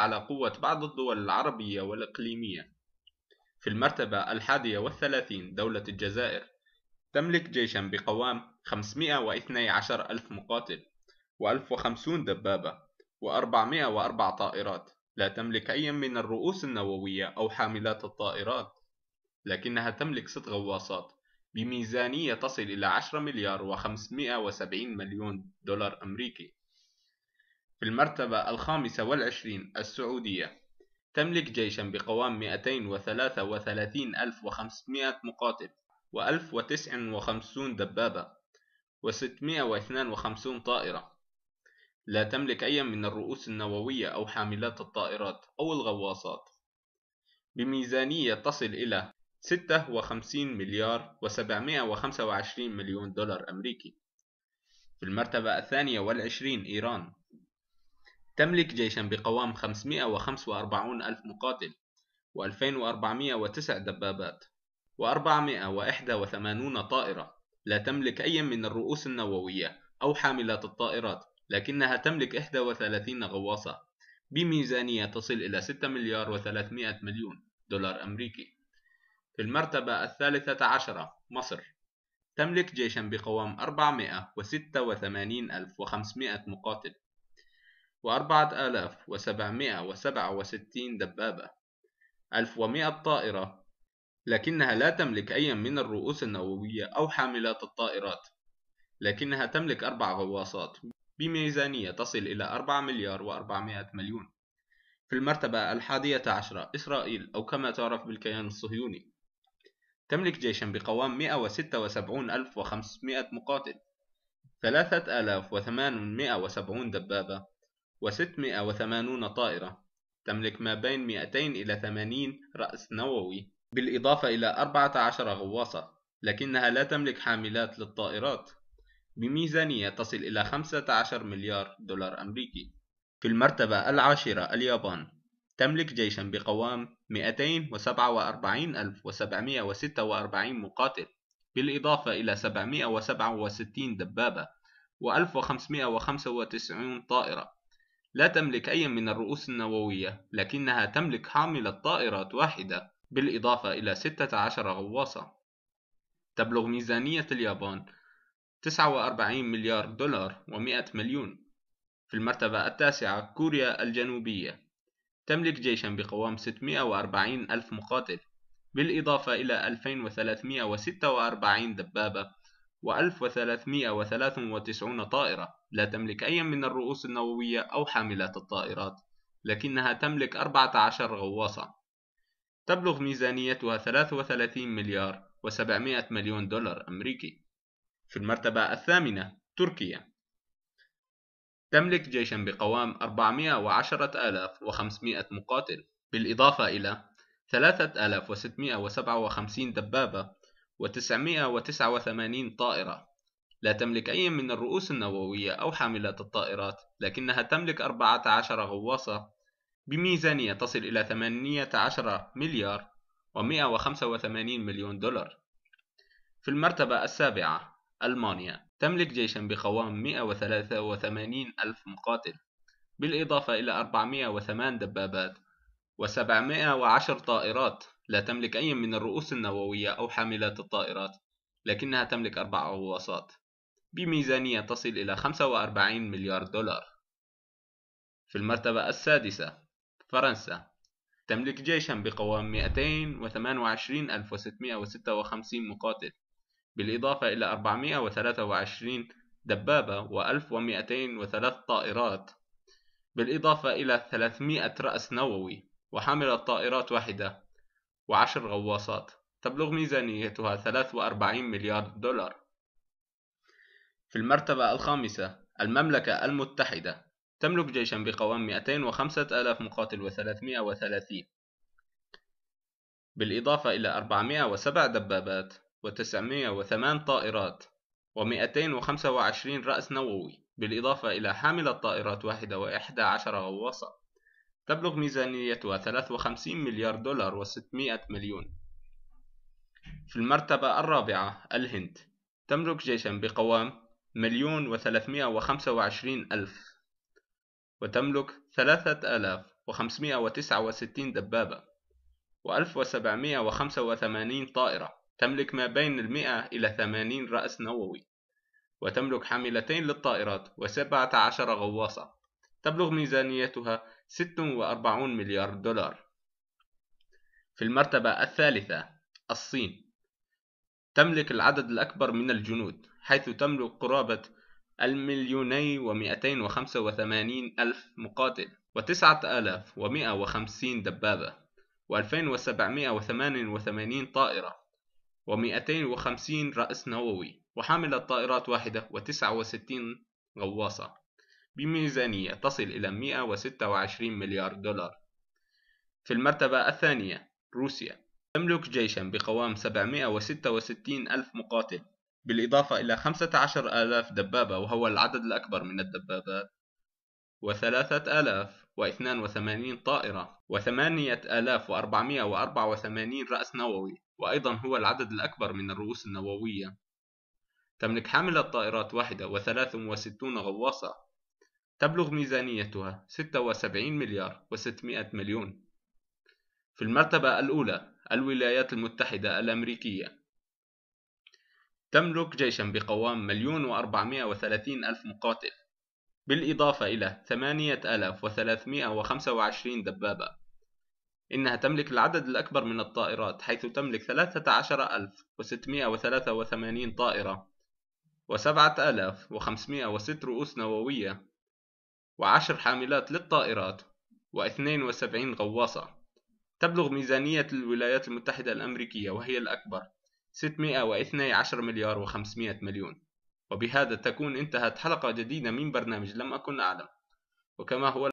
على قوة بعض الدول العربية والإقليمية في المرتبة الحادية والثلاثين دولة الجزائر تملك جيشا بقوام 512 ألف مقاتل و1050 دبابة و404 طائرات لا تملك أي من الرؤوس النووية أو حاملات الطائرات لكنها تملك ست غواصات بميزانية تصل إلى 10 مليار و570 مليون دولار أمريكي في المرتبة الخامسة والعشرين السعودية تملك جيشا بقوام 233,500 مقاتل و1059 دبابة و652 طائرة لا تملك أي من الرؤوس النووية أو حاملات الطائرات أو الغواصات بميزانية تصل إلى 56 مليار و725 مليون دولار أمريكي في المرتبة الثانية والعشرين إيران تملك جيشا بقوام 545 ألف مقاتل و2409 دبابات و481 طائرة لا تملك أي من الرؤوس النووية أو حاملات الطائرات لكنها تملك 31 غواصة بميزانية تصل إلى 6 مليار و300 مليون دولار أمريكي في المرتبة الثالثة عشرة مصر تملك جيشا بقوام 486500 مقاتل وأربعة آلاف وسبعمائة وسبعة وستين دبابة ألف ومائة طائرة لكنها لا تملك أي من الرؤوس النووية أو حاملات الطائرات لكنها تملك أربع غواصات بميزانية تصل إلى 4 مليار و400 مليون في المرتبة الحادية عشرة إسرائيل أو كما تعرف بالكيان الصهيوني تملك جيشا بقوام 176500 مقاتل 3870 دبابة و680 طائرة تملك ما بين 200 إلى 80 رأس نووي بالإضافة إلى 14 غواصة لكنها لا تملك حاملات للطائرات بميزانية تصل إلى 15 مليار دولار أمريكي في المرتبة العاشرة اليابان تملك جيشا بقوام 247746 مقاتل بالإضافة إلى 767 دبابة و1595 طائرة لا تملك أي من الرؤوس النووية لكنها تملك حاملة طائرات واحدة بالإضافة إلى 16 غواصة تبلغ ميزانية اليابان 49 مليار دولار و100 مليون في المرتبة التاسعة كوريا الجنوبية تملك جيشا بقوام 640 ألف مقاتل بالإضافة إلى 2346 دبابة و 1393 طائرة لا تملك أي من الرؤوس النووية أو حاملات الطائرات لكنها تملك 14 غواصة تبلغ ميزانيتها 33 مليار و700 مليون دولار أمريكي في المرتبة الثامنة تركيا تملك جيشا بقوام 410500 مقاتل بالإضافة إلى 3657 دبابة و989 طائرة لا تملك أي من الرؤوس النووية أو حاملات الطائرات لكنها تملك 14 غواصة بميزانية تصل إلى 18 مليار و185 مليون دولار في المرتبة السابعة ألمانيا تملك جيشا بقوام 183 ألف مقاتل بالإضافة إلى 408 دبابات و710 طائرات لا تملك أي من الرؤوس النووية أو حاملات الطائرات لكنها تملك أربع غواصات بميزانية تصل إلى 45 مليار دولار. في المرتبة السادسة فرنسا تملك جيشا بقوام 228656 مقاتل بالإضافة إلى 423 دبابة و1203 طائرات بالإضافة إلى 300 رأس نووي وحاملة طائرات واحدة وعشر غواصات تبلغ ميزانيتها 43 مليار دولار في المرتبة الخامسة المملكة المتحدة تملك جيشا بقوام 205 ألاف مقاتل و330 بالإضافة إلى 407 دبابات و908 طائرات و225 رأس نووي بالإضافة إلى حاملة طائرات واحدة واحدة و11 غواصة تبلغ ميزانيتها 53 مليار دولار و600 مليون في المرتبة الرابعة الهند تملك جيشا بقوام مليون وثلاثمائة وخمسة وعشرين ألف وتملك ثلاثة آلاف وخمسمائة وتسعة وستين دبابة وألف وسبعمائة وخمسة وثمانين طائرة تملك ما بين المئة إلى ثمانين رأس نووي وتملك حاملتين للطائرات وسبعة عشر غواصة تبلغ ميزانيتها 46 مليار دولار في المرتبة الثالثة الصين تملك العدد الأكبر من الجنود حيث تملك قرابة المليوني ومئتين وخمسة وثمانين ألف مقاتل وتسعة آلاف ومئة وخمسين دبابة وألفين وسبعمائة وثمانين وثمانين طائرة ومئتين وخمسين رأس نووي وحامل الطائرات واحدة وتسعة وستين غواصة بميزانية تصل إلى مئة وستة وعشرين مليار دولار في المرتبة الثانية روسيا تملك جيشا بقوام 766 ألف مقاتل بالإضافة إلى 15000 دبابة وهو العدد الأكبر من الدبابات وثلاثة آلاف واثنان وثمانين طائرة وثمانية آلاف وأربعمائة وأربعة وثمانين رأس نووي وأيضا هو العدد الأكبر من الرؤوس النووية تملك حاملة طائرات واحدة وثلاث وستون غواصة تبلغ ميزانيتها ستة وسبعين مليار وستمائة مليون في المرتبة الأولى الولايات المتحدة الأمريكية تملك جيشا بقوام مليون وأربعمائة وثلاثين ألف مقاتل بالإضافة إلى ثمانية ألاف وثلاثمائة وخمسة وعشرين دبابة إنها تملك العدد الأكبر من الطائرات حيث تملك ثلاثة عشر ألف وستمائة وثلاثة وثمانين طائرة وسبعة ألاف وخمسمائة وست رؤوس نووية وعشر حاملات للطائرات واثنين وسبعين غواصة تبلغ ميزانية الولايات المتحدة الأمريكية وهي الأكبر 612 مليار و500 مليون وبهذا تكون انتهت حلقة جديدة من برنامج لم أكن أعلم وكما هو